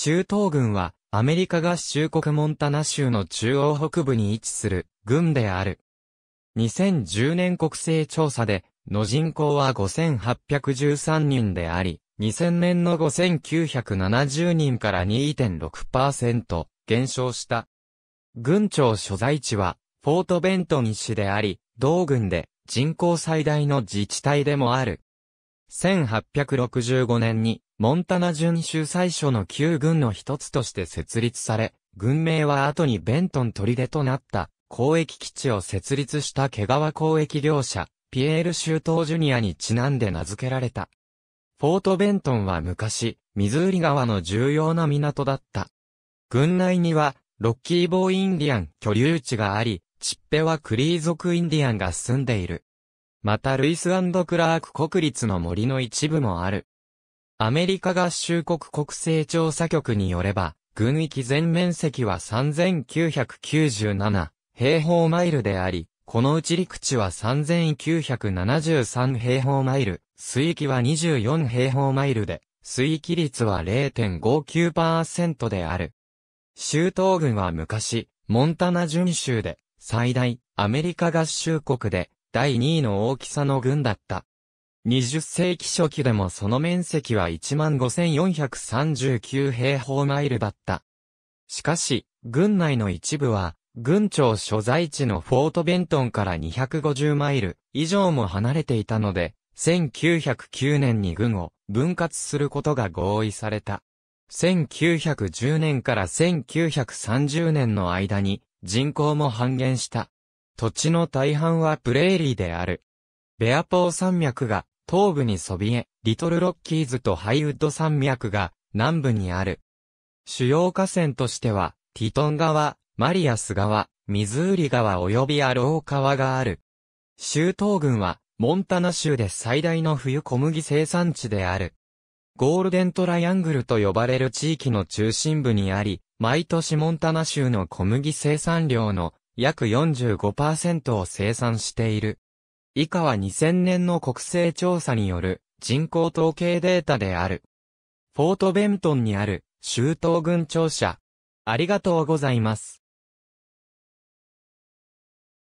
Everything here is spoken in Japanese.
州東軍は、アメリカ合衆国モンタナ州の中央北部に位置する軍である。2010年国勢調査で、の人口は5813人であり、2000年の5970人から2.6%減少した。軍庁所在地は、フォートベントン市であり、同軍で人口最大の自治体でもある。1865年に、モンタナ準州最初の旧軍の一つとして設立され、軍名は後にベントン砦となった交易基地を設立した毛川交易業者、ピエール・州東ジュニアにちなんで名付けられた。フォートベントンは昔、ミズーリ川の重要な港だった。軍内には、ロッキーボーインディアン居留地があり、チッペはクリー族インディアンが住んでいる。またルイスクラーク国立の森の一部もある。アメリカ合衆国国勢調査局によれば、軍域全面積は3997平方マイルであり、このうち陸地は3973平方マイル、水域は24平方マイルで、水域率は0.59%である。州東軍は昔、モンタナ準州で、最大、アメリカ合衆国で、第2位の大きさの群だった。20世紀初期でもその面積は15,439平方マイルだった。しかし、軍内の一部は、軍庁所在地のフォートベントンから250マイル以上も離れていたので、1909年に軍を分割することが合意された。1910年から1930年の間に人口も半減した。土地の大半はプレーリーである。ベアポー山脈が東部にそびえ、リトルロッキーズとハイウッド山脈が南部にある。主要河川としては、ティトン川、マリアス川、ミズーリ川及びアロー川がある。州東軍は、モンタナ州で最大の冬小麦生産地である。ゴールデントライアングルと呼ばれる地域の中心部にあり、毎年モンタナ州の小麦生産量の約45%を生産している。以下は2000年の国勢調査による人口統計データである。フォートベントンにある州東軍庁舎。ありがとうございます。